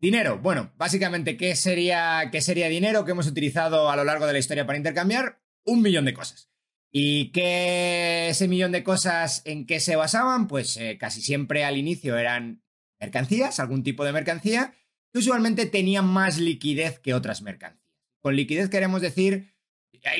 Dinero. Bueno, básicamente, ¿qué sería, sería dinero que hemos utilizado a lo largo de la historia para intercambiar? Un millón de cosas. ¿Y qué ese millón de cosas en qué se basaban? Pues eh, casi siempre al inicio eran mercancías, algún tipo de mercancía, que usualmente tenía más liquidez que otras mercancías. Con liquidez queremos decir,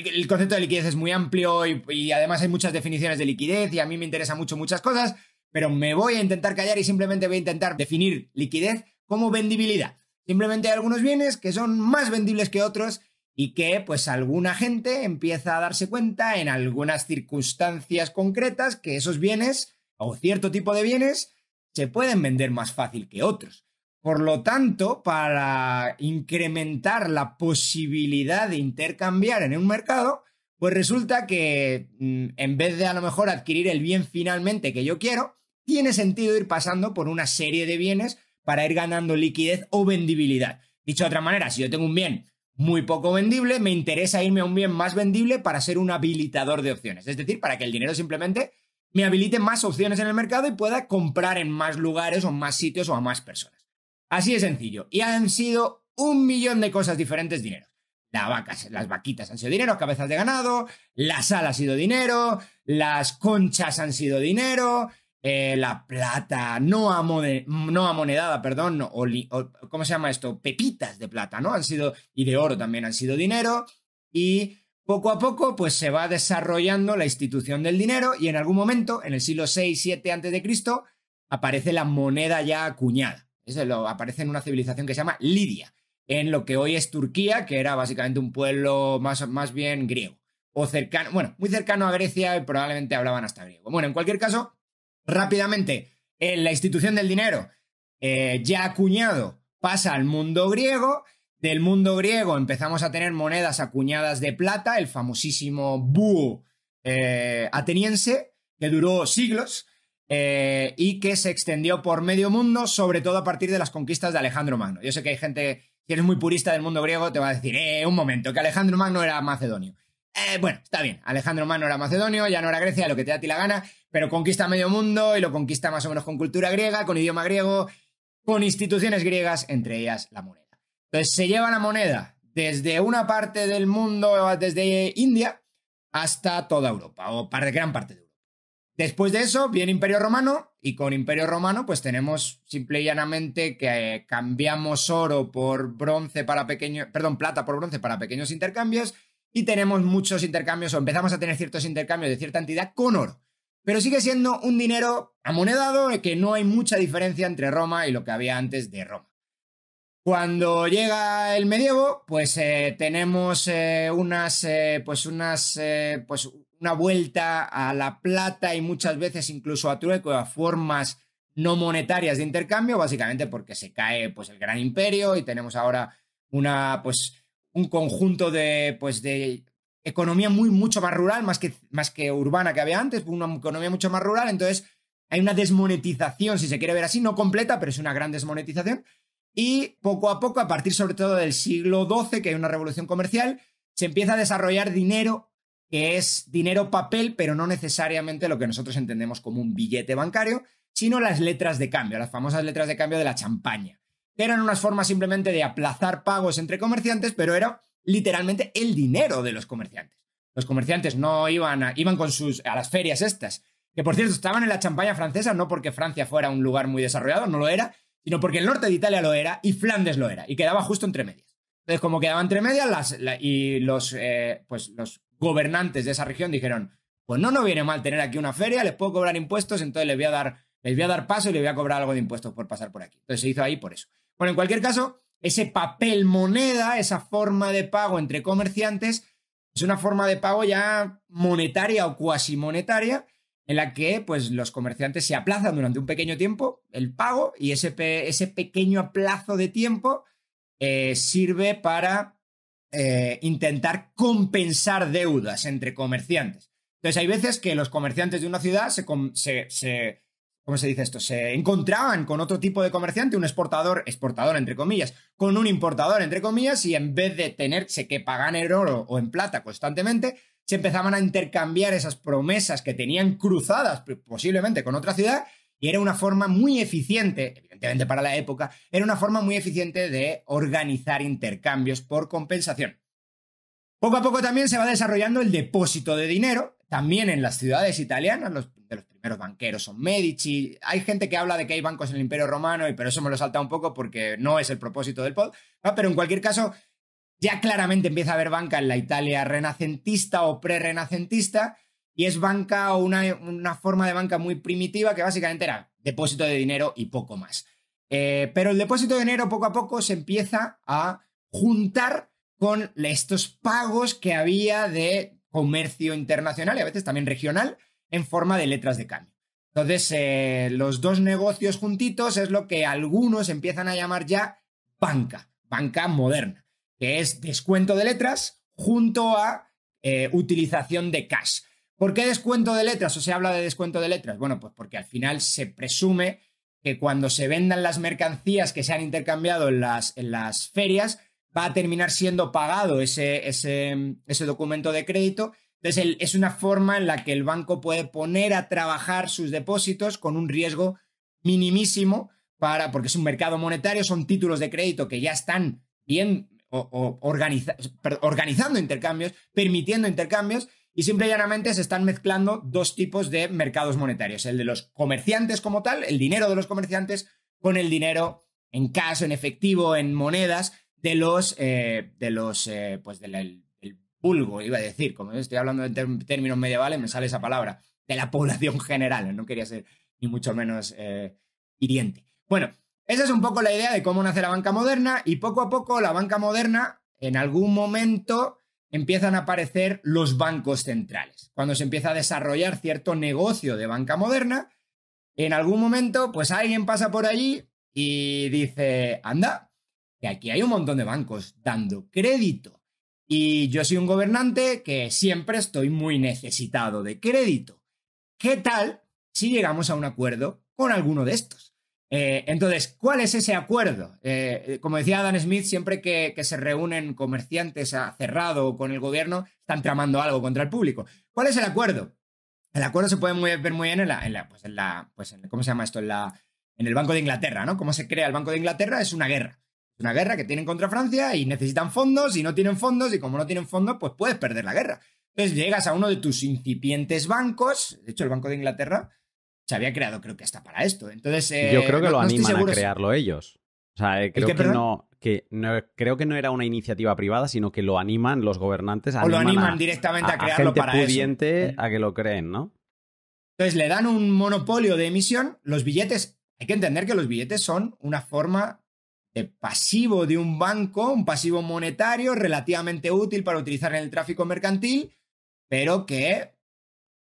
el concepto de liquidez es muy amplio y, y además hay muchas definiciones de liquidez y a mí me interesan mucho muchas cosas, pero me voy a intentar callar y simplemente voy a intentar definir liquidez como vendibilidad. Simplemente hay algunos bienes que son más vendibles que otros y que pues alguna gente empieza a darse cuenta en algunas circunstancias concretas que esos bienes o cierto tipo de bienes se pueden vender más fácil que otros. Por lo tanto, para incrementar la posibilidad de intercambiar en un mercado, pues resulta que mm, en vez de a lo mejor adquirir el bien finalmente que yo quiero, tiene sentido ir pasando por una serie de bienes para ir ganando liquidez o vendibilidad. Dicho de otra manera, si yo tengo un bien muy poco vendible, me interesa irme a un bien más vendible para ser un habilitador de opciones. Es decir, para que el dinero simplemente me habilite más opciones en el mercado y pueda comprar en más lugares o más sitios o a más personas. Así de sencillo. Y han sido un millón de cosas diferentes dinero. La vaca, las vaquitas han sido dinero, cabezas de ganado, la sal ha sido dinero, las conchas han sido dinero, eh, la plata, no, no amonedada, perdón, no, o, ¿cómo se llama esto? Pepitas de plata, ¿no? Han sido, y de oro también han sido dinero, y poco a poco pues se va desarrollando la institución del dinero y en algún momento, en el siglo 6-7 a.C., aparece la moneda ya acuñada. aparece en una civilización que se llama Lidia, en lo que hoy es Turquía, que era básicamente un pueblo más, más bien griego. O cercano, bueno, muy cercano a Grecia y probablemente hablaban hasta griego. Bueno, en cualquier caso, rápidamente en eh, la institución del dinero, eh, ya acuñado, pasa al mundo griego. Del mundo griego empezamos a tener monedas acuñadas de plata, el famosísimo búho eh, ateniense, que duró siglos y que se extendió por medio mundo, sobre todo a partir de las conquistas de Alejandro Magno. Yo sé que hay gente, que es muy purista del mundo griego, te va a decir, un momento, que Alejandro Magno era macedonio. bueno, está bien, Alejandro Magno era macedonio, ya no era Grecia, lo que te da a ti la gana, pero conquista medio mundo y lo conquista más o menos con cultura griega, con idioma griego, con instituciones griegas, entre ellas la moneda. Entonces se lleva la moneda desde una parte del mundo, desde India, hasta toda Europa, o para gran parte de Europa. Después de eso viene Imperio Romano, y con Imperio Romano pues tenemos simple y llanamente que eh, cambiamos oro por bronce para pequeños, perdón, plata por bronce para pequeños intercambios, y tenemos muchos intercambios, o empezamos a tener ciertos intercambios de cierta entidad con oro pero sigue siendo un dinero amonedado eh, que no hay mucha diferencia entre Roma y lo que había antes de Roma. Cuando llega el medievo, pues eh, tenemos eh, unas, pues unas, pues una vuelta a la plata y muchas veces incluso a trueco, a formas no monetarias de intercambio, básicamente porque se cae pues el gran imperio y tenemos ahora una, pues un conjunto de, pues de economía muy, mucho más rural, más que, más que urbana que había antes, una economía mucho más rural, entonces hay una desmonetización, si se quiere ver así, no completa, pero es una gran desmonetización. Y poco a poco, a partir sobre todo del siglo XII, que hay una revolución comercial, se empieza a desarrollar dinero, que es dinero papel, pero no necesariamente lo que nosotros entendemos como un billete bancario, sino las letras de cambio, las famosas letras de cambio de la champaña, que eran unas formas simplemente de aplazar pagos entre comerciantes, pero era literalmente el dinero de los comerciantes. Los comerciantes no iban, a, iban con sus, a las ferias estas, que por cierto estaban en la champaña francesa, no porque Francia fuera un lugar muy desarrollado, no lo era, sino porque el norte de Italia lo era y Flandes lo era, y quedaba justo entre medias. Entonces, como quedaba entre medias, y los, eh, pues, los gobernantes de esa región dijeron, pues no, no viene mal tener aquí una feria, les puedo cobrar impuestos, entonces les voy a dar, les voy a dar paso y les voy a cobrar algo de impuestos por pasar por aquí. Entonces se hizo ahí por eso. Bueno, en cualquier caso, ese papel moneda, esa forma de pago entre comerciantes, es una forma de pago ya monetaria o cuasi monetaria en la que pues, los comerciantes se aplazan durante un pequeño tiempo el pago y ese, ese pequeño aplazo de tiempo eh, sirve para eh, intentar compensar deudas entre comerciantes. Entonces hay veces que los comerciantes de una ciudad se ¿cómo se dice esto? Se encontraban con otro tipo de comerciante, un exportador, exportador entre comillas, con un importador entre comillas, y en vez de tenerse que pagar en oro o en plata constantemente, se empezaban a intercambiar esas promesas que tenían cruzadas pues, posiblemente con otra ciudad, y era una forma muy eficiente, evidentemente para la época, era una forma muy eficiente de organizar intercambios por compensación. Poco a poco también se va desarrollando el depósito de dinero, también en las ciudades italianas, los, de los primeros banqueros son Medici, hay gente que habla de que hay bancos en el Imperio Romano, y pero eso me lo salta un poco porque no es el propósito del pod, pero en cualquier caso, ya claramente empieza a haber banca en la Italia renacentista o pre-renacentista, y es banca o una, forma de banca muy primitiva que básicamente era depósito de dinero y poco más. Eh, pero el depósito de dinero poco a poco se empieza a juntar con estos pagos que había de comercio internacional y a veces también regional en forma de letras de cambio. Entonces, eh, los dos negocios juntitos es lo que algunos empiezan a llamar ya banca, banca moderna, que es descuento de letras junto a eh, utilización de cash. ¿Por qué descuento de letras o se habla de descuento de letras? Bueno, pues porque al final se presume que cuando se vendan las mercancías que se han intercambiado en las ferias, va a terminar siendo pagado ese, ese, documento de crédito. Entonces, es una forma en la que el banco puede poner a trabajar sus depósitos con un riesgo minimísimo para, porque es un mercado monetario, son títulos de crédito que ya están bien organizando intercambios, permitiendo intercambios, y simple y llanamente se están mezclando dos tipos de mercados monetarios, el de los comerciantes como tal, el dinero de los comerciantes, con el dinero en cash, en efectivo, en monedas, de los, eh, de los eh, pues del vulgo, iba a decir, como estoy hablando de términos medievales, me sale esa palabra, de la población general, no quería ser ni mucho menos eh, hiriente. Bueno, esa es un poco la idea de cómo nace la banca moderna y poco a poco la banca moderna, en algún momento, empiezan a aparecer los bancos centrales. Cuando se empieza a desarrollar cierto negocio de banca moderna, en algún momento, pues alguien pasa por allí y dice, anda, que aquí hay un montón de bancos dando crédito. Y yo soy un gobernante que siempre estoy muy necesitado de crédito. ¿Qué tal si llegamos a un acuerdo con alguno de estos? Eh, entonces, ¿cuál es ese acuerdo? Eh, como decía Adam Smith, siempre que, se reúnen comerciantes a cerrado con el gobierno, están tramando algo contra el público. ¿Cuál es el acuerdo? El acuerdo se puede ver muy bien pues pues en la, ¿cómo se llama esto? En, la, en el Banco de Inglaterra, ¿no? ¿Cómo se crea el Banco de Inglaterra? Es una guerra una guerra que tienen contra Francia y necesitan fondos y no tienen fondos y como no tienen fondos, pues puedes perder la guerra. Entonces llegas a uno de tus incipientes bancos, de hecho el Banco de Inglaterra se había creado creo que hasta para esto. Entonces, Yo creo que eh, lo animan a crearlo ellos. O sea, eh, creo que, no, que creo que no era una iniciativa privada, sino que lo animan los gobernantes. O lo animan directamente a, a crearlo a gente pudiente eh. a que lo creen, ¿no? Entonces le dan un monopolio de emisión. Los billetes, hay que entender que los billetes son una forma pasivo de un banco, un pasivo monetario relativamente útil para utilizar en el tráfico mercantil, pero que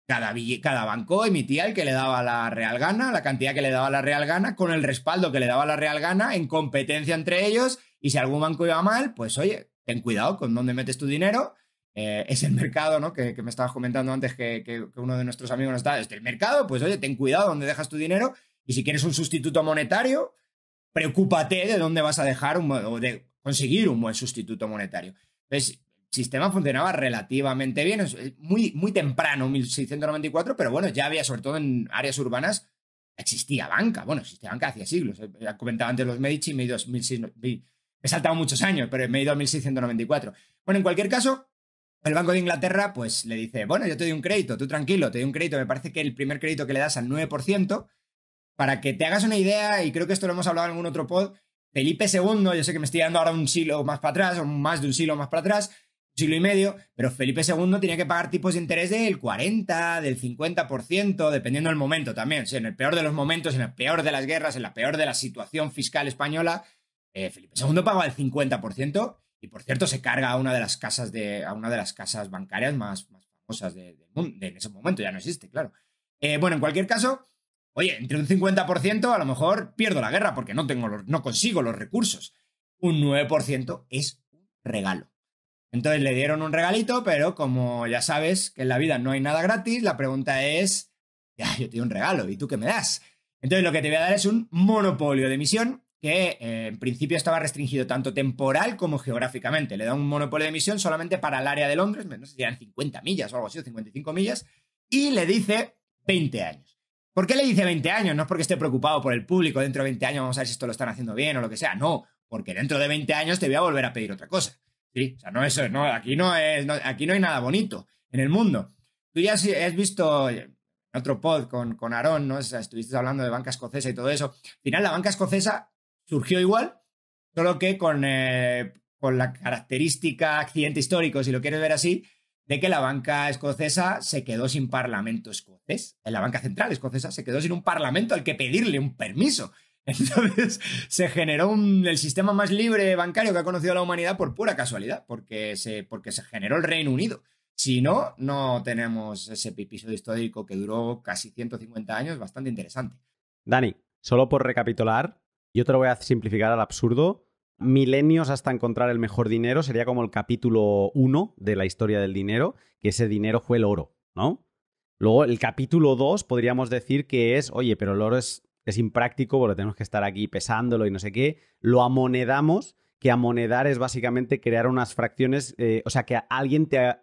cada, cada banco emitía el que le daba la Real Gana, la cantidad que le daba la Real Gana, con el respaldo que le daba la Real Gana, en competencia entre ellos, y si algún banco iba mal, pues oye, ten cuidado con dónde metes tu dinero. Eh, es el mercado, ¿no? Que, me estabas comentando antes que, uno de nuestros amigos nos está, es el mercado, pues oye, ten cuidado dónde dejas tu dinero, y si quieres un sustituto monetario, preocúpate de dónde vas a dejar un, o de conseguir un buen sustituto monetario. el sistema funcionaba relativamente bien, eh, muy, muy temprano, 1694, pero bueno, ya había, sobre todo en áreas urbanas, existía banca. Bueno, existía banca hacía siglos. Eh, ya comentaba antes los Medici, me he, saltado muchos años, pero me he ido a 1694. Bueno, en cualquier caso, el Banco de Inglaterra pues le dice, bueno, yo te doy un crédito, tú tranquilo, te doy un crédito, me parece que el primer crédito que le das al 9%, para que te hagas una idea, y creo que esto lo hemos hablado en algún otro pod, Felipe II, yo sé que me estoy dando ahora un siglo más para atrás, o más de un siglo más para atrás, un siglo y medio, pero Felipe II tenía que pagar tipos de interés del 40, del 50%, dependiendo del momento también. en el peor de los momentos, en el peor de las guerras, en la peor de la situación fiscal española, eh, Felipe II pagaba el 50%, y por cierto, se carga a una de las casas, de, a una de las casas bancarias más, más famosas del mundo. en ese momento ya no existe, claro. Eh, bueno, en cualquier caso, Oye, entre un 50% a lo mejor pierdo la guerra porque no, tengo los, no consigo los recursos. Un 9% es un regalo. Entonces le dieron un regalito, pero como ya sabes que en la vida no hay nada gratis, la pregunta es, ya, yo te doy un regalo, ¿y tú qué me das? Entonces lo que te voy a dar es un monopolio de emisión que eh, en principio estaba restringido tanto temporal como geográficamente. Le da un monopolio de misión solamente para el área de Londres, no sé si eran 50 millas o algo así, 55 millas, y le dice 20 años. ¿Por qué le dice 20 años? No es porque esté preocupado por el público, dentro de 20 años vamos a ver si esto lo están haciendo bien o lo que sea, no, porque dentro de 20 años te voy a volver a pedir otra cosa. o sea, no eso, no, aquí no es, aquí no hay nada bonito en el mundo. Tú ya has visto eh, otro pod con, con Aarón, ¿no? estuviste hablando de banca escocesa y todo eso. Al final, la banca escocesa surgió igual, solo que con, eh, con la característica accidente histórico, si lo quieres ver así, de que la banca escocesa se quedó sin parlamento escocés, en eh, la banca central escocesa se quedó sin un parlamento al que pedirle un permiso. Entonces se generó el sistema más libre bancario que ha conocido la humanidad por pura casualidad, porque se, porque se generó el Reino Unido. Si no, no tenemos ese episodio histórico que duró casi 150 años, bastante interesante. Dani, solo por recapitular, yo te lo voy a simplificar al absurdo milenios hasta encontrar el mejor dinero, sería como el capítulo 1 de la historia del dinero, que ese dinero fue el oro, ¿no? Luego el capítulo 2 podríamos decir que es, oye, pero el oro es, impráctico porque tenemos que estar aquí pesándolo y no sé qué, lo amonedamos, que amonedar es básicamente crear unas fracciones, eh, o sea, que alguien te,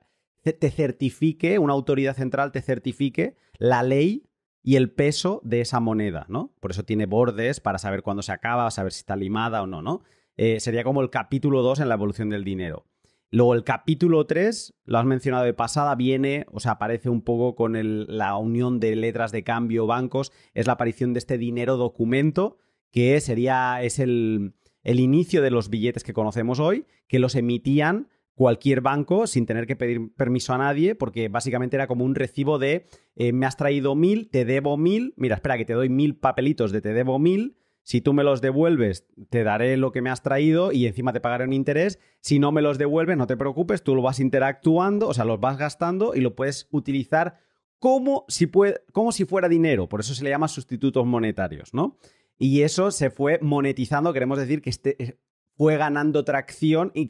te certifique, una autoridad central te certifique la ley y el peso de esa moneda, ¿no? Por eso tiene bordes para saber cuándo se acaba, saber si está limada o no, ¿no? Eh, sería como el capítulo 2 en la evolución del dinero. Luego el capítulo 3, lo has mencionado de pasada, viene, o sea, aparece un poco con la unión de letras de cambio, bancos, es la aparición de este dinero documento, que sería, es el, inicio de los billetes que conocemos hoy, que los emitían cualquier banco sin tener que pedir permiso a nadie, porque básicamente era como un recibo de eh, me has traído mil, te debo mil, mira, espera que te doy mil papelitos de te debo mil, si tú me los devuelves, te daré lo que me has traído y encima te pagaré un interés. Si no me los devuelves, no te preocupes, tú lo vas interactuando, o sea, los vas gastando y lo puedes utilizar como si, como si fuera dinero. Por eso se le llama sustitutos monetarios, ¿no? Y eso se fue monetizando, queremos decir que este, fue ganando tracción y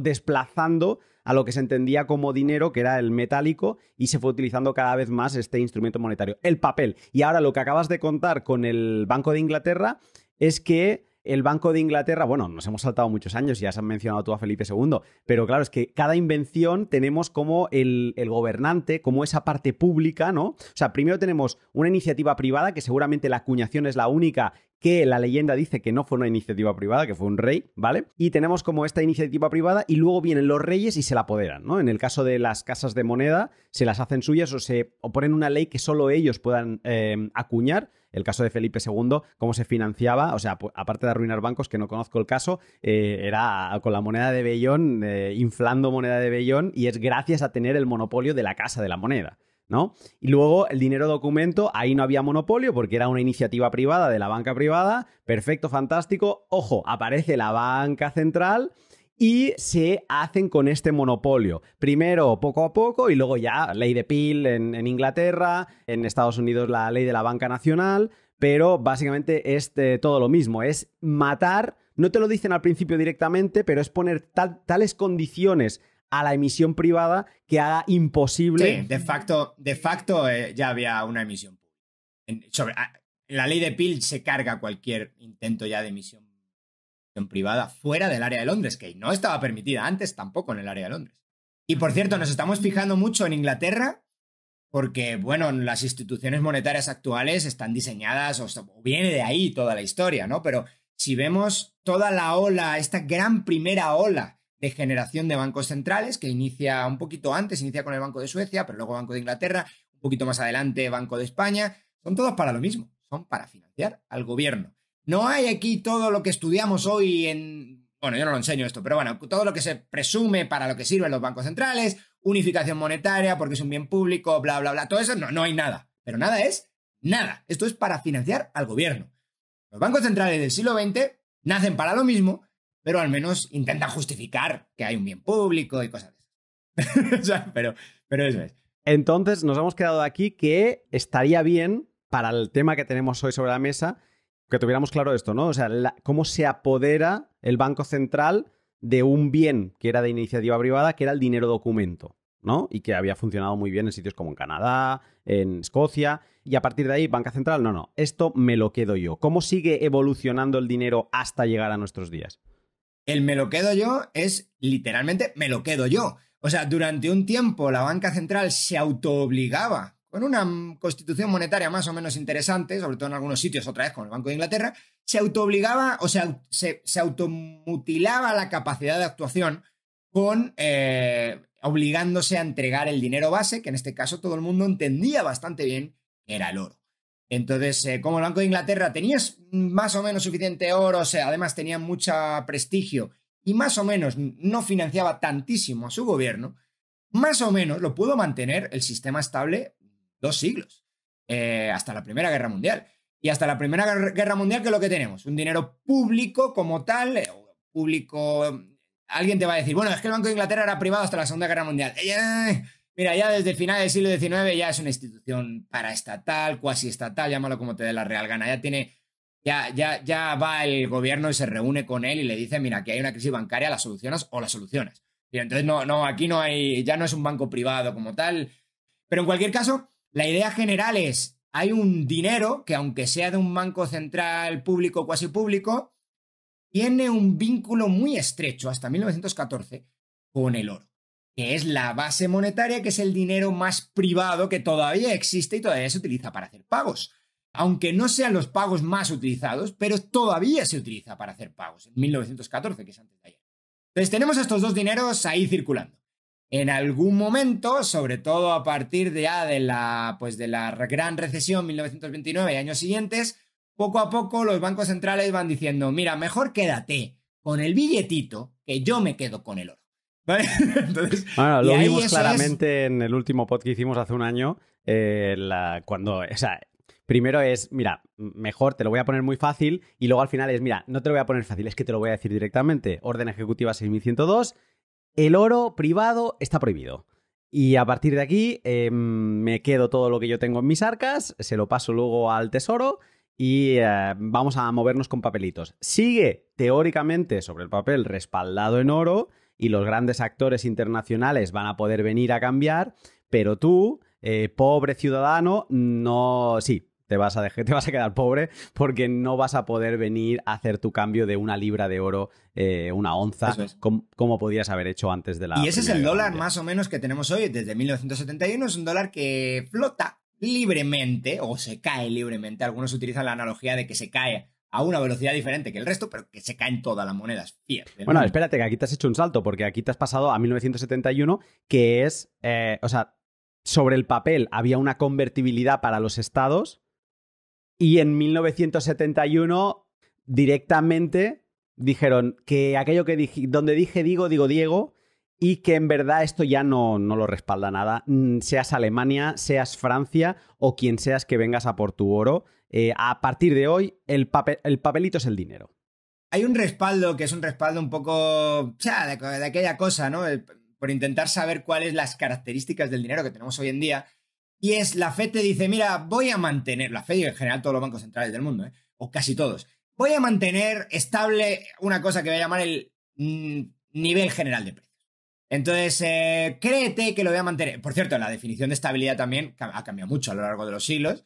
desplazando a lo que se entendía como dinero, que era el metálico, y se fue utilizando cada vez más este instrumento monetario, el papel. Y ahora lo que acabas de contar con el Banco de Inglaterra es que el Banco de Inglaterra, bueno, nos hemos saltado muchos años, ya se han mencionado tú a Felipe II, pero claro, es que cada invención tenemos como el, gobernante, como esa parte pública, ¿no? O sea, primero tenemos una iniciativa privada, que seguramente la acuñación es la única que la leyenda dice que no fue una iniciativa privada, que fue un rey, ¿vale? Y tenemos como esta iniciativa privada y luego vienen los reyes y se la apoderan, ¿no? En el caso de las casas de moneda, se las hacen suyas o se oponen ponen una ley que solo ellos puedan eh, acuñar el caso de Felipe II, cómo se financiaba, o sea, aparte de arruinar bancos, que no conozco el caso, eh, era con la moneda de Bellón, eh, inflando moneda de Bellón, y es gracias a tener el monopolio de la Casa de la Moneda. ¿No? Y luego el dinero documento, ahí no había monopolio porque era una iniciativa privada de la banca privada, perfecto, fantástico, ojo, aparece la banca central, y se hacen con este monopolio. Primero poco a poco y luego ya ley de PIL en, Inglaterra, en Estados Unidos la ley de la banca nacional, pero básicamente es eh, todo lo mismo, es matar, no te lo dicen al principio directamente, pero es poner tales condiciones a la emisión privada que haga imposible... Sí, de facto, de facto eh, ya había una emisión. la ley de PIL se carga cualquier intento ya de emisión privada fuera del área de Londres, que no estaba permitida antes tampoco en el área de Londres. Y por cierto, nos estamos fijando mucho en Inglaterra porque, bueno, las instituciones monetarias actuales están diseñadas o, viene de ahí toda la historia, ¿no? Pero si vemos toda la ola, esta gran primera ola de generación de bancos centrales que inicia un poquito antes, inicia con el Banco de Suecia, pero luego Banco de Inglaterra, un poquito más adelante Banco de España, son todos para lo mismo, son para financiar al gobierno. No hay aquí todo lo que estudiamos hoy en... Bueno, yo no lo enseño esto, pero bueno, todo lo que se presume para lo que sirven los bancos centrales, unificación monetaria, porque es un bien público, bla, bla, bla, todo eso, no, no hay nada. Pero nada es nada. Esto es para financiar al gobierno. Los bancos centrales del siglo XX nacen para lo mismo, pero al menos intentan justificar que hay un bien público y cosas de pero, pero eso es. Entonces nos hemos quedado aquí que estaría bien para el tema que tenemos hoy sobre la mesa que tuviéramos claro esto, ¿no? O sea, cómo se apodera el Banco Central de un bien que era de iniciativa privada, que era el dinero documento, ¿no? Y que había funcionado muy bien en sitios como en Canadá, en Escocia, y a partir de ahí, Banca Central, no, no, esto me lo quedo yo. ¿Cómo sigue evolucionando el dinero hasta llegar a nuestros días? El me lo quedo yo es literalmente me lo quedo yo. O sea, durante un tiempo la banca central se autoobligaba con una mm, constitución monetaria más o menos interesante, sobre todo en algunos sitios, otra vez con el Banco de Inglaterra, se autoobligaba o sea, se, se automutilaba la capacidad de actuación con eh, obligándose a entregar el dinero base, que en este caso todo el mundo entendía bastante bien que era el oro. Entonces, eh, como el Banco de Inglaterra tenía más o menos suficiente oro, o sea, además tenía mucho prestigio y más o menos no financiaba tantísimo a su gobierno, más o menos lo pudo mantener el sistema estable dos siglos, eh, hasta la Primera Guerra Mundial. Y hasta la Primera Guerra Mundial, ¿qué es lo que tenemos? Un dinero público como tal, eh, público... Alguien te va a decir, bueno, es que el Banco de Inglaterra era privado hasta la Segunda Guerra Mundial. mira, ya desde el final del siglo XIX ya es una institución paraestatal, cuasi estatal, llámalo como te dé la real gana. Ya tiene ya, ya, ya, va el gobierno y se reúne con él y le dice, mira, que hay una crisis bancaria, las solucionas o las soluciones. Y entonces, no, no, aquí no hay, ya no es un banco privado como tal. Pero en cualquier caso, la idea general es, hay un dinero que aunque sea de un banco central público o cuasi público, tiene un vínculo muy estrecho hasta 1914 con el oro, que es la base monetaria, que es el dinero más privado que todavía existe y todavía se utiliza para hacer pagos. Aunque no sean los pagos más utilizados, pero todavía se utiliza para hacer pagos en 1914, que es antes de ayer. Entonces tenemos estos dos dineros ahí circulando en algún momento, sobre todo a partir de, ah, de, la, pues de la gran recesión 1929 y años siguientes, poco a poco los bancos centrales van diciendo, mira, mejor quédate con el billetito que yo me quedo con el oro. lo vimos claramente en el último pod que hicimos hace un año, eh, cuando, o sea, primero es, mira, mejor te lo voy a poner muy fácil y luego al final es, mira, no te lo voy a poner fácil, es que te lo voy a decir directamente. Orden ejecutiva 6102, el oro privado está prohibido. Y a partir de aquí em, me quedo todo lo que yo tengo en mis arcas, se lo paso luego al tesoro y eh, vamos a movernos con papelitos. Sigue teóricamente sobre el papel respaldado en oro y los grandes actores internacionales van a poder venir a cambiar, pero tú, eh, pobre ciudadano, no, sí, te vas, a te vas a quedar pobre porque no vas a poder venir a hacer tu cambio de una libra de oro, eh, una onza, como, como, podías haber hecho antes de la... Y ese es el dólar más o menos que tenemos hoy desde 1971, es un dólar que flota libremente o se cae libremente. Algunos utilizan la analogía de que se cae a una velocidad diferente que el resto, pero que se caen todas las monedas. Bueno, espérate, que aquí te has hecho un salto, porque aquí te has pasado a 1971, que es, eh, o sea, sobre el papel había una convertibilidad para los estados, y en 1971 directamente dijeron que aquello que dije, donde dije digo, digo Diego, y que en verdad esto ya no, no, lo respalda nada. Mm, seas Alemania, seas Francia o quien seas que vengas a por tu oro, eh, a partir de hoy el, papelito es el dinero. Hay un respaldo que es un respaldo un poco, de, aquella cosa, ¿no? por intentar saber cuáles las características del dinero que tenemos hoy en día y es, la FED te dice, mira, voy a mantener, la FED y en general todos los bancos centrales del mundo, ¿eh? o casi todos, voy a mantener estable una cosa que voy a llamar el mm, nivel general de precios. Entonces, eh, créete que lo voy a mantener. Por cierto, la definición de estabilidad también ha cambiado mucho a lo largo de los siglos,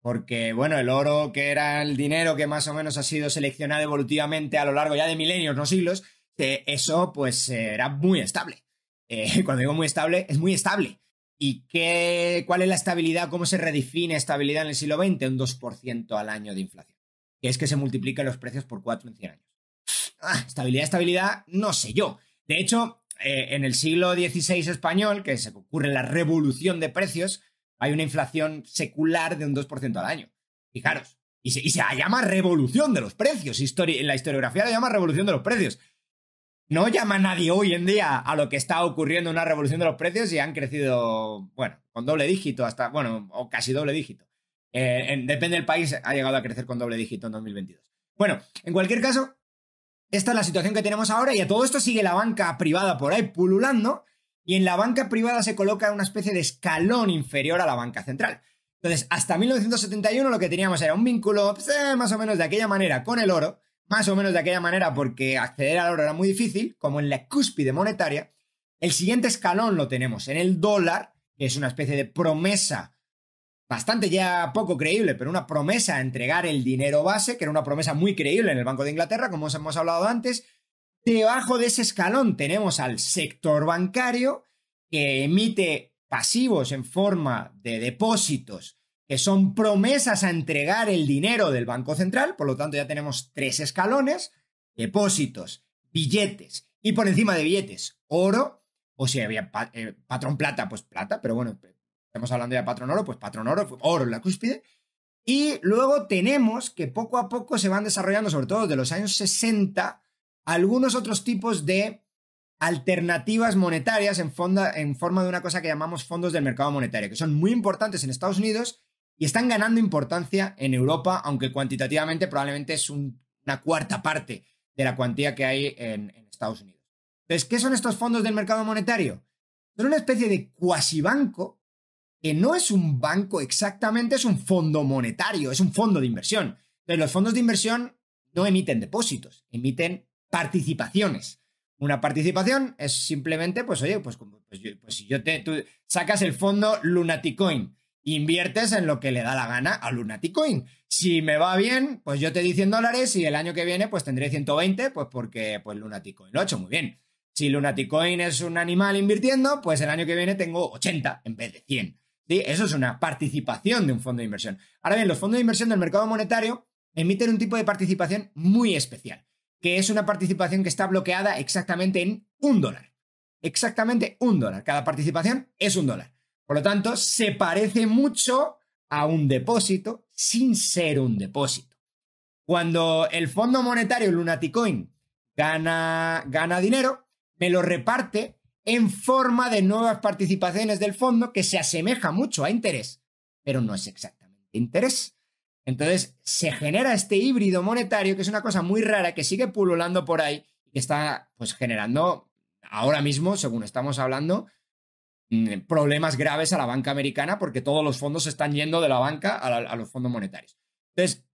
porque, bueno, el oro, que era el dinero que más o menos ha sido seleccionado evolutivamente a lo largo ya de milenios, no siglos, eh, eso pues era muy estable. cuando digo muy estable, es muy estable. ¿Y qué, cuál es la estabilidad? ¿Cómo se redefine estabilidad en el siglo XX? Un 2% al año de inflación. Que es que se multiplican los precios por 4 en 100 años. Ah, estabilidad, estabilidad, no sé yo. De hecho, eh, en el siglo XVI español, que se ocurre la revolución de precios, hay una inflación secular de un 2% al año. Fijaros. Y se, llama revolución de los precios. en la historiografía la llama revolución de los precios no llama a nadie hoy en día a lo que está ocurriendo una revolución de los precios y han crecido, bueno, con doble dígito hasta, bueno, o casi doble dígito. Eh, depende del país, ha llegado a crecer con doble dígito en 2022. Bueno, en cualquier caso, esta es la situación que tenemos ahora y a todo esto sigue la banca privada por ahí pululando y en la banca privada se coloca una especie de escalón inferior a la banca central. Entonces, hasta 1971 lo que teníamos era un vínculo pues, eh, más o menos de aquella manera con el oro, más o menos de aquella manera porque acceder al oro era muy difícil, como en la cúspide monetaria, el siguiente escalón lo tenemos en el dólar, que es una especie de promesa bastante ya poco creíble, pero una promesa a entregar el dinero base, que era una promesa muy creíble en el Banco de Inglaterra, como os hemos hablado antes. Debajo de ese escalón tenemos al sector bancario, que emite pasivos en forma de depósitos que son promesas a entregar el dinero del Banco Central, por lo tanto ya tenemos tres escalones, depósitos, billetes y por encima de billetes, oro, o si había eh, patrón plata, pues plata, pero bueno, estamos hablando ya de patrón oro, pues patrón oro, oro en la cúspide. Y luego tenemos que poco a poco se van desarrollando, sobre todo de los años 60, algunos otros tipos de alternativas monetarias en, en forma de una cosa que llamamos fondos del mercado monetario, que son muy importantes en Estados Unidos y están ganando importancia en Europa, aunque cuantitativamente probablemente es una cuarta parte de la cuantía que hay en, Estados Unidos. Entonces, ¿qué son estos fondos del mercado monetario? Son una especie de cuasibanco que no es un banco exactamente, es un fondo monetario, es un fondo de inversión. Entonces, los fondos de inversión no emiten depósitos, emiten participaciones. Una participación es simplemente, pues oye, pues, pues, pues si yo te, tú sacas el fondo Lunaticoin, inviertes en lo que le da la gana a Lunatic Si me va bien, pues yo te di 100 dólares y el año que viene pues tendré 120, pues porque pues Lunatic Coin lo ha hecho muy bien. Si Lunatic es un animal invirtiendo, pues el año que viene tengo 80 en vez de 100. ¿Sí? Eso es una participación de un fondo de inversión. Ahora bien, los fondos de inversión del mercado monetario emiten un tipo de participación muy especial, que es una participación que está bloqueada exactamente en un dólar. Exactamente un dólar. Cada participación es un dólar. Por lo tanto, se parece mucho a un depósito sin ser un depósito. Cuando el Fondo Monetario Lunaticoin gana, gana dinero, me lo reparte en forma de nuevas participaciones del fondo que se asemeja mucho a interés, pero no es exactamente interés. Entonces se genera este híbrido monetario que es una cosa muy rara que sigue pululando por ahí y que está pues generando ahora mismo, según estamos hablando, Mm, problemas graves a la banca americana porque todos los fondos están yendo de la banca a, los fondos monetarios. Entonces,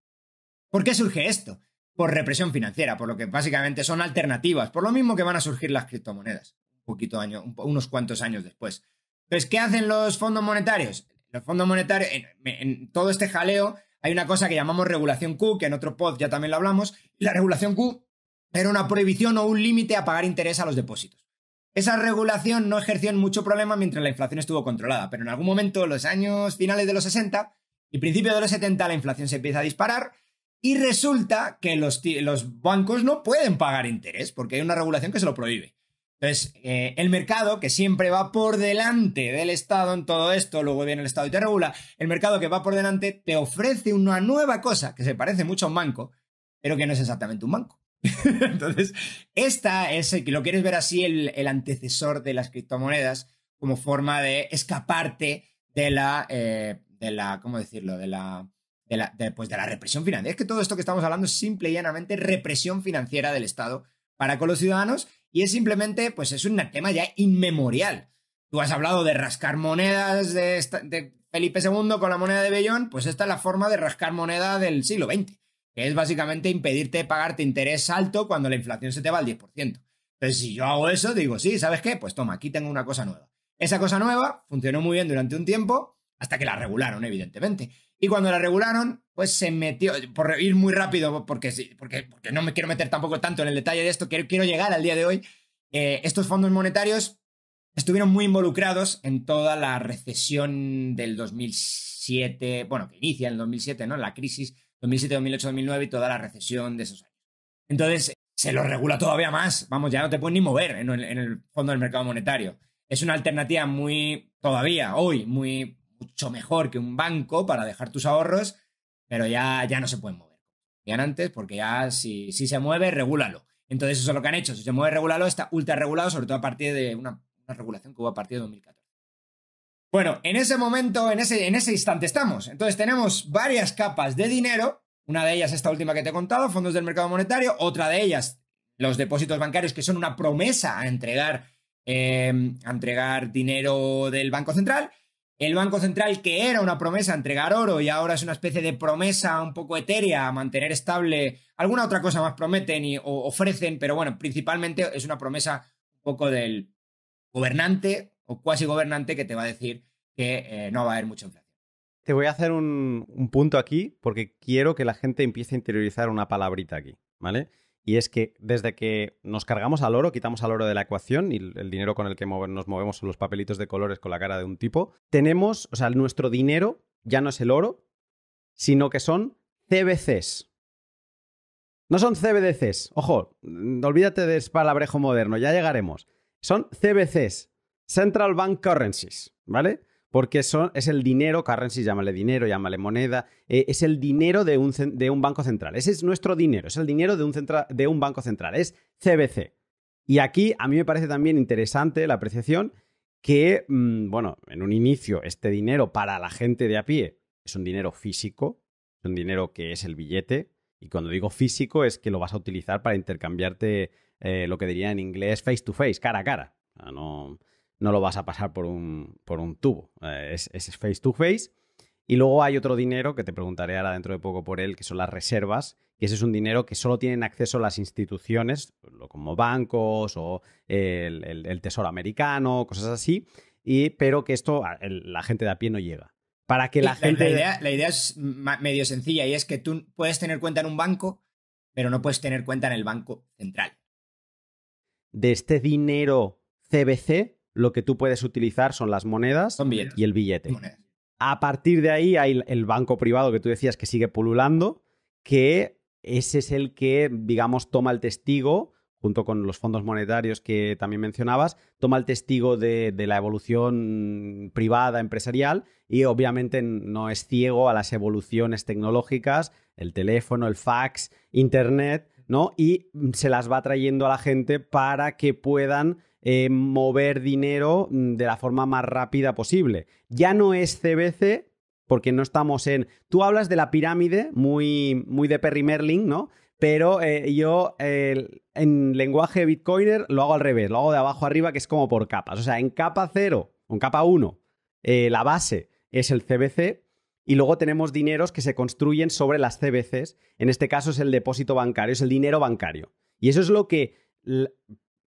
¿por qué surge esto? Por represión financiera, por lo que básicamente son alternativas, por lo mismo que van a surgir las criptomonedas, un poquito año, unos cuantos años después. Entonces, ¿qué hacen los fondos monetarios? Los fondos monetarios, en, todo este jaleo, hay una cosa que llamamos regulación Q, que en otro pod ya también lo hablamos, la regulación Q era una prohibición o un límite a pagar interés a los depósitos. Esa regulación no ejerció mucho problema mientras la inflación estuvo controlada, pero en algún momento, en los años finales de los 60 y principios de los 70, la inflación se empieza a disparar y resulta que los, los bancos no pueden pagar interés porque hay una regulación que se lo prohíbe. Entonces, eh, el mercado, que siempre va por delante del Estado en todo esto, luego viene el Estado y te regula, el mercado que va por delante te ofrece una nueva cosa que se parece mucho a un banco, pero que no es exactamente un banco. Entonces, esta es, que lo quieres ver así, el, antecesor de las criptomonedas como forma de escaparte de la, eh, de la ¿cómo decirlo? De la, de la, pues de la represión financiera. Es que todo esto que estamos hablando es simple y llanamente represión financiera del Estado para con los ciudadanos y es simplemente, pues es un tema ya inmemorial. Tú has hablado de rascar monedas de, de Felipe II con la moneda de Bellón, pues esta es la forma de rascar moneda del siglo XX que es básicamente impedirte pagarte interés alto cuando la inflación se te va al 10%. Entonces, si yo hago eso, digo, sí, ¿sabes qué? Pues toma, aquí tengo una cosa nueva. Esa cosa nueva funcionó muy bien durante un tiempo, hasta que la regularon, evidentemente. Y cuando la regularon, pues se metió, por ir muy rápido, porque, no me quiero meter tampoco tanto en el detalle de esto, quiero, quiero llegar al día de hoy, eh, estos fondos monetarios estuvieron muy involucrados en toda la recesión del 2007, bueno, que inicia en el 2007, ¿no? La crisis 2007, 2008, 2009 y toda la recesión de esos años. Entonces, se lo regula todavía más. Vamos, ya no te puedes ni mover en el, fondo del mercado monetario. Es una alternativa muy, todavía hoy, muy mucho mejor que un banco para dejar tus ahorros, pero ya, ya no se pueden mover. Ya antes, porque ya si, si se mueve, regúlalo. Entonces, eso es lo que han hecho. Si se mueve, regúlalo, está ultra regulado, sobre todo a partir de una, una regulación que hubo a partir de 2014. Bueno, en ese momento, en ese, en ese instante estamos. Entonces tenemos varias capas de dinero, una de ellas esta última que te he contado, fondos del mercado monetario, otra de ellas los depósitos bancarios que son una promesa a entregar, em, a entregar dinero del Banco Central. El Banco Central, que era una promesa a entregar oro y ahora es una especie de promesa un poco etérea a mantener estable. Alguna otra cosa más prometen y, ofrecen, pero bueno, principalmente es una promesa un poco del gobernante o cuasi gobernante que te va a decir que eh, no va a haber mucha inflación. Te voy a hacer un, punto aquí porque quiero que la gente empiece a interiorizar una palabrita aquí, ¿vale? Y es que desde que nos cargamos al oro, quitamos al oro de la ecuación y el dinero con el que nos movemos son los papelitos de colores con la cara de un tipo, tenemos, o sea, nuestro dinero ya no es el oro, sino que son CBCs. No son CBDCs, ojo, olvídate de palabrejo moderno, ya llegaremos. Son CBCs, Central Bank Currencies, ¿vale? Porque son, es el dinero, currencies, llámale dinero, llámale moneda, eh, es el dinero de un, banco central. Ese es nuestro dinero, es el dinero de un, de un banco central, es CBC. Y aquí a mí me parece también interesante la apreciación que, mm, bueno, en un inicio este dinero para la gente de a pie es un dinero físico, es un dinero que es el billete, y cuando digo físico es que lo vas a utilizar para intercambiarte eh, lo que diría en inglés face to face, cara a cara. no, no lo vas a pasar por un, por un tubo. Eh, es, face to face. Y luego hay otro dinero que te preguntaré ahora dentro de poco por él, que son las reservas, que ese es un dinero que solo tienen acceso las instituciones, como bancos o el, Tesoro Americano, cosas así, y, pero que esto la gente de a pie no llega. Para que la, gente. La idea, la idea es medio sencilla y es que tú puedes tener cuenta en un banco, pero no puedes tener cuenta en el Banco Central. De este dinero CBC, lo que tú puedes utilizar son las monedas y el billete. A partir de ahí hay el banco privado que tú decías que sigue pululando, que ese es el que, digamos, toma el testigo, junto con los fondos monetarios que también mencionabas, toma el testigo de la evolución privada, empresarial, y obviamente no es ciego a las evoluciones tecnológicas, el teléfono, el fax, Internet, ¿no? Y se las va trayendo a la gente para que puedan eh, mover dinero mm, de la forma más rápida posible. Ya no es CBC porque no estamos en... Tú hablas de la pirámide, muy, muy de Perry Merlin, ¿no? Pero eh, yo en lenguaje bitcoiner lo hago al revés, lo hago de abajo arriba, que es como por capas. O sea, en capa 0, en capa 1, eh, la base es el CBC, y luego tenemos dineros que se construyen sobre las CBCs. En este caso es el depósito bancario, es el dinero bancario. Y eso es lo que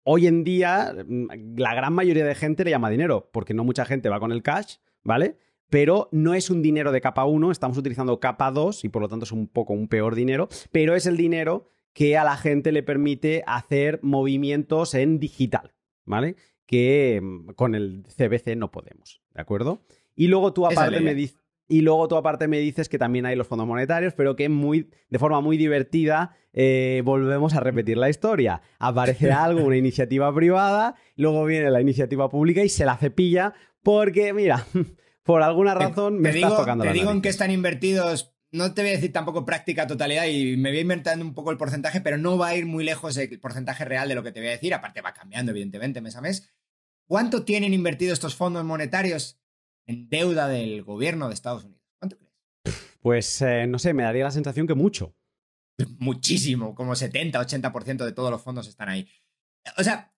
hoy en día mm, la gran mayoría de gente le llama dinero, porque no mucha gente va con el cash, ¿vale? Pero no es un dinero de capa 1, estamos utilizando capa 2 y por lo tanto es un poco un peor dinero, pero es el dinero que a la gente le permite hacer movimientos en digital, ¿vale? Que mm, con el CBC no podemos, ¿de acuerdo? Y luego tú aparte me dices... Y luego tú aparte me dices que también hay los fondos monetarios, pero que muy, de forma muy divertida eh, volvemos a repetir la historia. Aparece algo, una iniciativa privada, luego viene la iniciativa pública y se la cepilla porque, mira, por alguna razón me estás digo, tocando Te digo en qué están invertidos. No te voy a decir tampoco práctica totalidad y me voy inventando un poco el porcentaje, pero no va a ir muy lejos el porcentaje real de lo que te voy a decir. Aparte va cambiando, evidentemente, mes a mes. ¿Cuánto tienen invertidos estos fondos monetarios en deuda del gobierno de Estados Unidos. ¿Cuánto crees? Pues eh, no sé, me daría la sensación que mucho. Muchísimo, como 70, 80% de todos los fondos están ahí. O sea,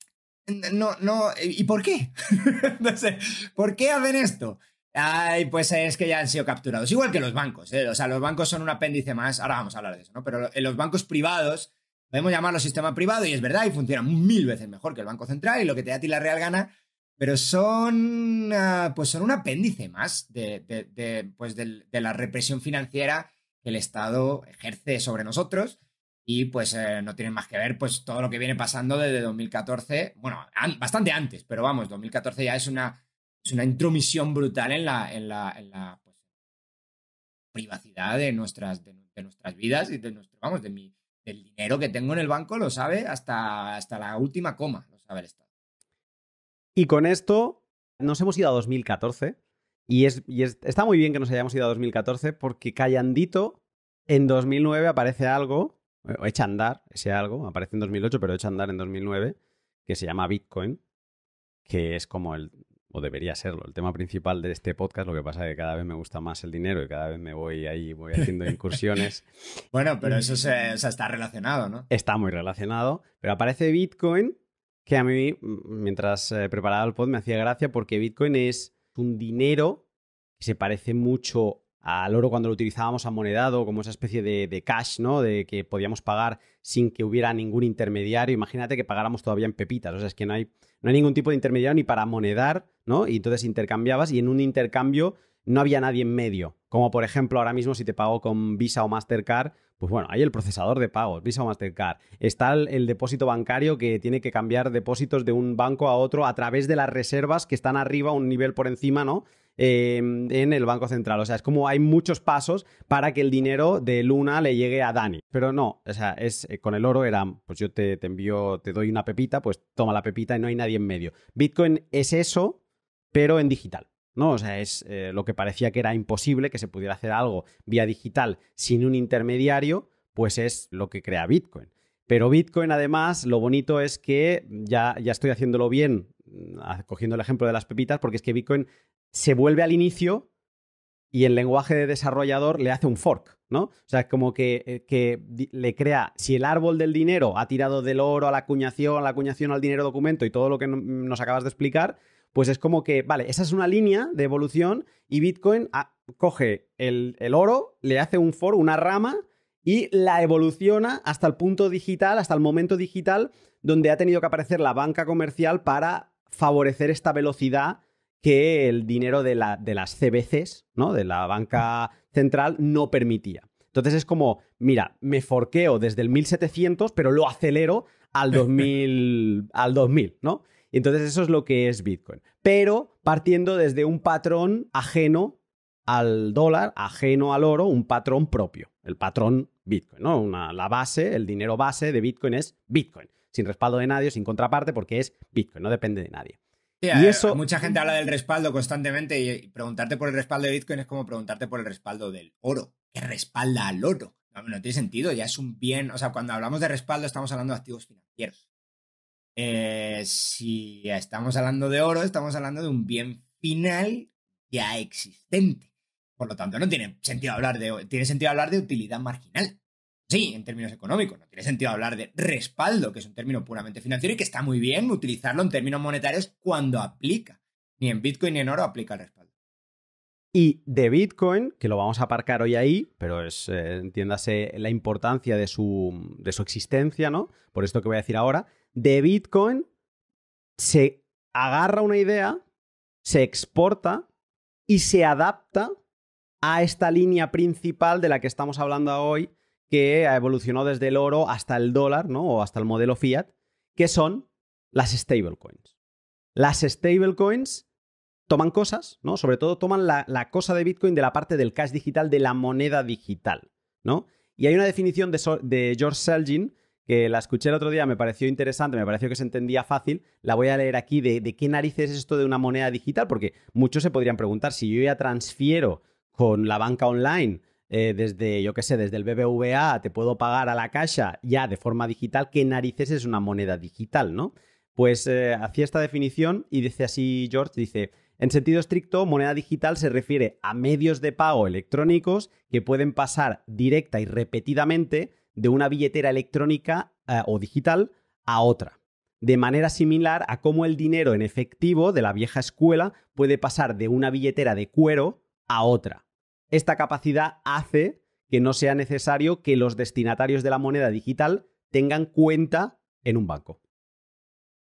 no, no, ¿y por qué? no sé, ¿por qué hacen esto? Ay, pues es que ya han sido capturados. Igual que los bancos, ¿eh? o sea, los bancos son un apéndice más, ahora vamos a hablar de eso, ¿no? Pero en los bancos privados, podemos llamarlo sistema privado y es verdad, y funciona mil veces mejor que el Banco Central y lo que te da a ti la real gana, pero son, ah, pues son un apéndice más de, de, pues de, la represión financiera que el Estado ejerce sobre nosotros y pues eh, no tienen más que ver pues todo lo que viene pasando desde 2014, bueno, bastante antes, pero vamos, 2014 ya es una, es una intromisión brutal en la, en la, pues, privacidad de nuestras, de, nuestras vidas y de nuestro, vamos, de mi, del dinero que tengo en el banco, lo sabe hasta, hasta la última coma, lo sabe el Estado. Y con esto nos hemos ido a 2014 y, es, está muy bien que nos hayamos ido a 2014 porque callandito en 2009 aparece algo, o eh, echa andar ese algo, aparece en 2008 pero echa andar en 2009, que se llama Bitcoin, que es como el, o debería serlo, el tema principal de este podcast, lo que pasa es que cada vez me gusta más el dinero y cada vez me voy ahí, voy haciendo incursiones. bueno, pero eso se, está relacionado, ¿no? Está muy relacionado, pero aparece Bitcoin que a mí, mm, mientras eh, preparaba el pod, me hacía gracia porque Bitcoin es un dinero que se parece mucho al oro cuando lo utilizábamos amonedado, como esa especie de, de, cash, ¿no? De que podíamos pagar sin que hubiera ningún intermediario. Imagínate que pagáramos todavía en pepitas. O sea, es que no hay, no hay ningún tipo de intermediario ni para monedar, ¿no? Y entonces intercambiabas y en un intercambio no había nadie en medio. Como por ejemplo, ahora mismo si te pago con Visa o Mastercard, pues bueno, hay el procesador de pagos, Visa o Mastercard. Está el, depósito bancario que tiene que cambiar depósitos de un banco a otro a través de las reservas que están arriba, un nivel por encima, ¿no? Em, en el Banco Central. O sea, es como hay muchos pasos para que el dinero de Luna le llegue a Dani. Pero no, o sea, es, eh, con el oro era, pues yo te envío, te doy una pepita, pues toma la pepita y no hay nadie en medio. Bitcoin es eso, pero en digital. ¿no? O sea, es eh, lo que parecía que era imposible que se pudiera hacer algo vía digital sin un intermediario, pues es lo que crea Bitcoin. Pero Bitcoin, además, lo bonito es que ya, estoy haciéndolo bien, mm, cogiendo el ejemplo de las pepitas, porque es que Bitcoin se vuelve al inicio y el lenguaje de desarrollador le hace un fork, ¿no? O sea, es como que, eh, que le crea, si el árbol del dinero ha tirado del oro a la acuñación, la acuñación al dinero documento y todo lo que nos acabas de explicar, pues es como que, vale, esa es una línea de evolución y Bitcoin ah, coge el, oro, le hace un for, una rama y la evoluciona hasta el punto digital, hasta el momento digital donde ha tenido que aparecer la banca comercial para favorecer esta velocidad que el dinero de, de las CBCs, ¿no? de la banca central, no permitía. Entonces es como, mira, me forqueo desde el 1700, pero lo acelero al 2000, al 2000 ¿no? Entonces eso es lo que es Bitcoin. Pero partiendo desde un patrón ajeno al dólar, ajeno al oro, un patrón propio, el patrón Bitcoin, ¿no? la base, el dinero base de Bitcoin es Bitcoin, sin respaldo de nadie, sin contraparte, porque es Bitcoin, no depende de nadie. y eh, eso... Mucha gente habla del respaldo constantemente y preguntarte por el respaldo de Bitcoin es como preguntarte por el respaldo del oro, que respalda al oro. no tiene sentido, ya es un bien, o sea, cuando hablamos de respaldo estamos hablando de activos financieros. Eh, si estamos hablando de oro, estamos hablando de un bien final ya existente. Por lo tanto, no tiene sentido hablar de, tiene sentido hablar de utilidad marginal. Sí, en términos económicos, no tiene sentido hablar de respaldo, que es un término puramente financiero y que está muy bien utilizarlo en términos monetarios cuando aplica. Ni en Bitcoin ni en oro aplica el respaldo. Y de Bitcoin, que lo vamos a aparcar hoy ahí, pero es, eh, entiéndase la importancia de su, de su existencia, ¿no? Por esto que voy a decir ahora, de Bitcoin se agarra una idea, se exporta y se adapta a esta línea principal de la que estamos hablando hoy, que evolucionó desde el oro hasta el dólar, ¿no? O hasta el modelo fiat, que son las stablecoins. Las stablecoins toman cosas, ¿no? Sobre todo toman la, cosa de Bitcoin de la parte del cash digital, de la moneda digital, ¿no? Y hay una definición de, de George Selgin que la escuché el otro día, me pareció interesante, me pareció que se entendía fácil. La voy a leer aquí de, de qué narices es esto de una moneda digital, porque muchos se podrían preguntar si yo ya transfiero con la banca online. Eh, desde, yo qué sé, desde el BBVA, te puedo pagar a la caja ya de forma digital, ¿qué narices es una moneda digital, no? Pues eh, hacía esta definición y dice así George, dice, en sentido estricto, moneda digital se refiere a medios de pago electrónicos que pueden pasar directa y repetidamente de una billetera electrónica eh, o digital a otra, de manera similar a cómo el dinero en efectivo de la vieja escuela puede pasar de una billetera de cuero a otra. Esta capacidad hace que no sea necesario que los destinatarios de la moneda digital tengan cuenta en un banco.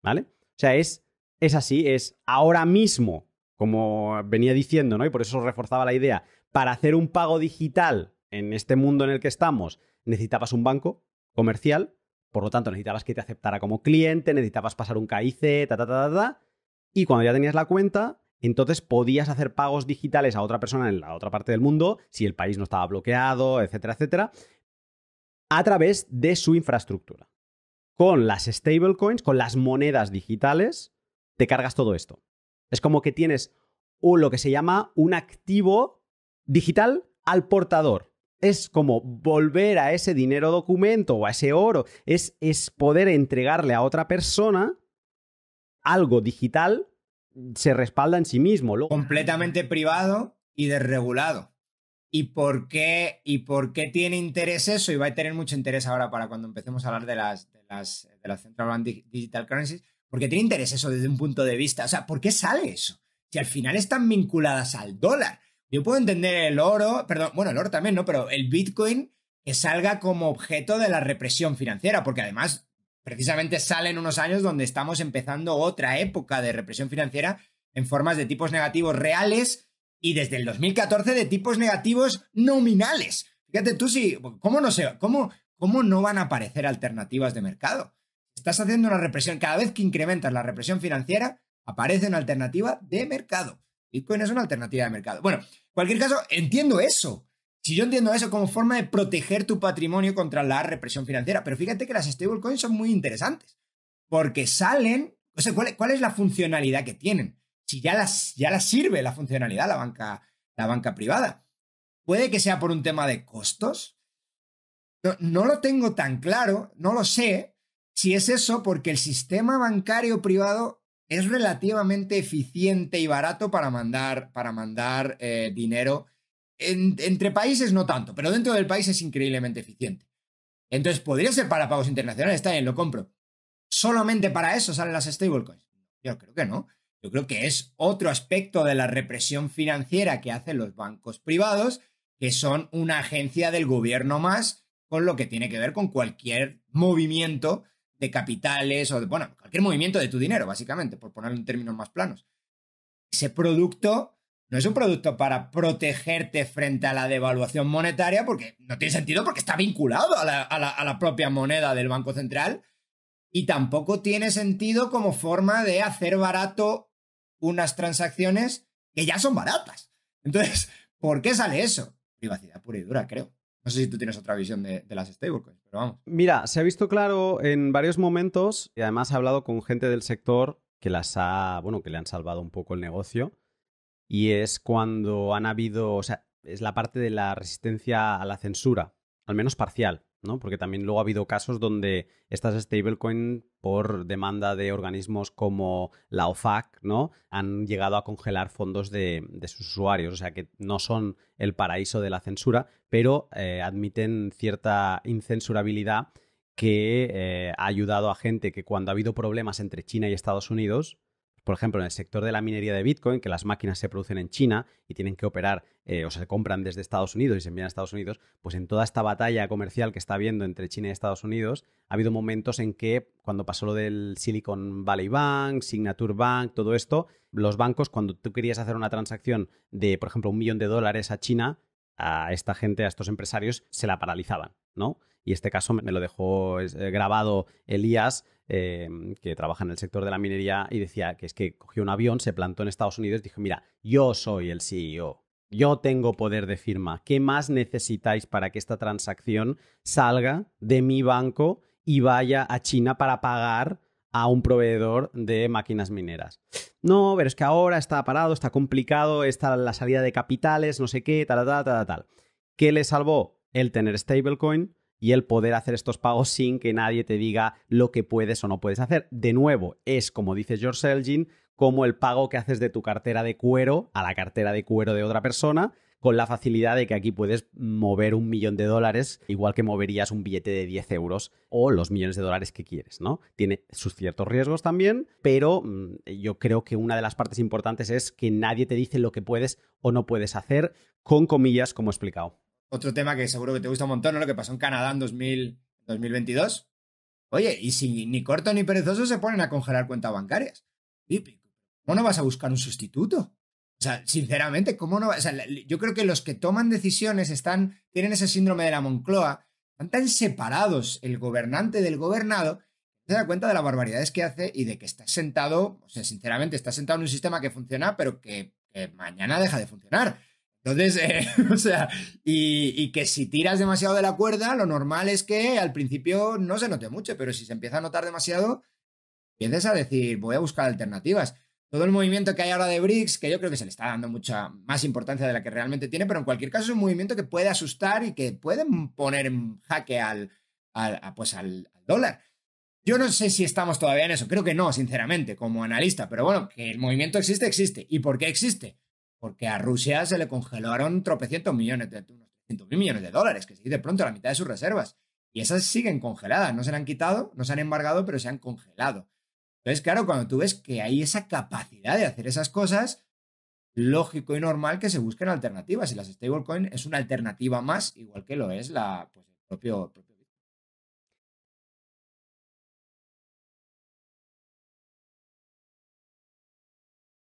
¿Vale? O sea, es, es así, es ahora mismo, como venía diciendo, ¿no? Y por eso reforzaba la idea, para hacer un pago digital en este mundo en el que estamos, necesitabas un banco comercial, por lo tanto necesitabas que te aceptara como cliente, necesitabas pasar un KIC, ta, ta, ta, ta, y cuando ya tenías la cuenta, entonces podías hacer pagos digitales a otra persona en la otra parte del mundo, si el país no estaba bloqueado, etcétera, etcétera, a través de su infraestructura. Con las stablecoins, con las monedas digitales, te cargas todo esto. Es como que tienes lo que se llama un activo digital al portador es como volver a ese dinero documento o a ese oro, es, poder entregarle a otra persona algo digital, se respalda en sí mismo. Completamente privado y desregulado. ¿Y por, qué, ¿Y por qué tiene interés eso? Y va a tener mucho interés ahora para cuando empecemos a hablar de las, de las, de las Central Bank Digital Currencies. Porque tiene interés eso desde un punto de vista. O sea, ¿por qué sale eso? Si al final están vinculadas al dólar. Yo puedo entender el oro, perdón, bueno, el oro también, ¿no? Pero el Bitcoin que salga como objeto de la represión financiera, porque además precisamente salen unos años donde estamos empezando otra época de represión financiera en formas de tipos negativos reales y desde el 2014 de tipos negativos nominales. Fíjate tú si, ¿cómo no, sé, cómo, cómo no van a aparecer alternativas de mercado? Estás haciendo una represión, cada vez que incrementas la represión financiera, aparece una alternativa de mercado. Bitcoin es una alternativa de mercado. Bueno, en cualquier caso, entiendo eso. Si yo entiendo eso como forma de proteger tu patrimonio contra la represión financiera, pero fíjate que las stablecoins son muy interesantes porque salen, o sea, ¿cuál, cuál es la funcionalidad que tienen? Si ya las, ya sirve la funcionalidad la banca, la banca privada. Puede que sea por un tema de costos. No, no lo tengo tan claro, no lo sé si es eso porque el sistema bancario privado es relativamente eficiente y barato para mandar, para mandar eh, dinero. entre países no tanto, pero dentro del país es increíblemente eficiente. Entonces, podría ser para pagos internacionales, está bien, lo compro. ¿Solamente para eso salen las stablecoins? Yo creo que no. Yo creo que es otro aspecto de la represión financiera que hacen los bancos privados, que son una agencia del gobierno más, con lo que tiene que ver con cualquier movimiento de capitales o de, bueno, cualquier movimiento de tu dinero, básicamente, por ponerlo en términos más planos. Ese producto no es un producto para protegerte frente a la devaluación monetaria, porque no tiene sentido porque está vinculado a la, propia moneda del Banco Central, y tampoco tiene sentido como forma de hacer barato unas transacciones que ya son baratas. Entonces, ¿por qué sale eso? Privacidad pura y dura, creo. No sé si tú tienes otra visión de, las stablecoins, pero vamos. Mira, se ha visto claro en varios momentos, y además he hablado con gente del sector que las ha, bueno, que le han salvado un poco el negocio, y es cuando han habido, o sea, es la parte de la resistencia a la censura, al menos parcial. ¿no? Porque también luego ha habido casos donde estas stablecoin, por demanda de organismos como la OFAC, ¿no? Han llegado a congelar fondos de, sus usuarios. O sea que no son el paraíso de la censura, pero eh, admiten cierta incensurabilidad que eh, ha ayudado a gente que cuando ha habido problemas entre China y Estados Unidos, por ejemplo, en el sector de la minería de Bitcoin, que las máquinas se producen en China y tienen que operar eh, o se compran desde Estados Unidos y se envían a Estados Unidos, pues en toda esta batalla comercial que está habiendo entre China y Estados Unidos, ha habido momentos en que, cuando pasó lo del Silicon Valley Bank, Signature Bank, todo esto, los bancos, cuando tú querías hacer una transacción de, por ejemplo, un millón de dólares a China, a esta gente, a estos empresarios, se la paralizaban, ¿no? Y este caso me lo dejó eh, grabado Elías Em, que trabaja en el sector de la minería, y decía que es que cogió un avión, se plantó en Estados Unidos y dijo, mira, yo soy el CEO, yo tengo poder de firma, ¿qué más necesitáis para que esta transacción salga de mi banco y vaya a China para pagar a un proveedor de máquinas mineras? No, pero es que ahora está parado, está complicado, está la salida de capitales, no sé qué, tal, tal, tal, tal. ¿Qué le salvó? El tener stablecoin, y el poder hacer estos pagos sin que nadie te diga lo que puedes o no puedes hacer. De nuevo, es como dice George Elgin, como el pago que haces de tu cartera de cuero a la cartera de cuero de otra persona, con la facilidad de que aquí puedes mover un millón de dólares, igual que moverías un billete de 10 euros o los millones de dólares que quieres, ¿no? Tiene sus ciertos riesgos también, pero mm, yo creo que una de las partes importantes es que nadie te dice lo que puedes o no puedes hacer, con comillas, como he explicado otro tema que seguro que te gusta un montón, ¿no? Lo que pasó en Canadá en 2000, 2022. Oye, y si ni corto ni perezoso se ponen a congelar cuentas bancarias. ¿Cómo no vas a buscar un sustituto? O sea, sinceramente, ¿cómo no? O yo creo que los que toman decisiones están, tienen ese síndrome de la Moncloa, están tan separados el gobernante del gobernado, se da cuenta de las barbaridades que hace y de que está sentado, o sea, sinceramente, está sentado en un sistema que funciona, pero que mañana deja de funcionar. Entonces, o sea, y, que si tiras demasiado de la cuerda, lo normal es que al principio no se note mucho, pero si se empieza a notar demasiado, empiezas a decir, voy a buscar alternativas. Todo el movimiento que hay ahora de BRICS, que yo creo que se le está dando mucha más importancia de la que realmente tiene, pero en cualquier caso es un movimiento que puede asustar y que puede poner en jaque al, pues al dólar. Yo no sé si estamos todavía en eso, creo que no, sinceramente, como analista, pero bueno, que el movimiento existe, existe. ¿Y por qué existe? porque a Rusia se le congelaron tropecientos millones, de, unos 300 mil millones de dólares, que se de pronto la mitad de sus reservas. Y esas siguen congeladas, no se han quitado, no se han embargado, pero se han congelado. Entonces, claro, cuando tú ves que hay esa capacidad de hacer esas cosas, lógico y normal que se busquen alternativas. Y las stablecoin es una alternativa más, igual que lo es la, pues, el propio